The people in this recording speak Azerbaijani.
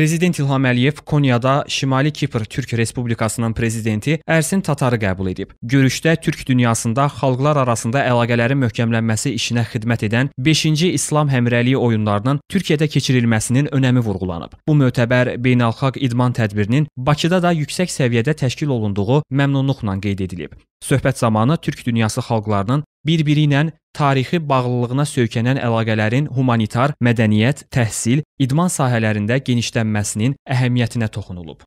Prezident İlham Əliyev Konyada Şimali Kipr Türk Respublikasının prezidenti Ərsin Tatarı qəbul edib. Görüşdə Türk dünyasında xalqlar arasında əlaqələrin möhkəmlənməsi işinə xidmət edən 5-ci İslam həmrəliyi oyunlarının Türkiyədə keçirilməsinin önəmi vurğulanıb. Bu mötəbər beynəlxalq idman tədbirinin Bakıda da yüksək səviyyədə təşkil olunduğu məmnunluqla qeyd edilib. Söhbət zamanı Türk dünyası xalqlarının bir-biri ilə tarixi bağlılığına söykənən əlaqələrin humanitar, mədəniyyət, təhsil, idman sahələrində genişlənməsinin əhəmiyyətinə toxunulub.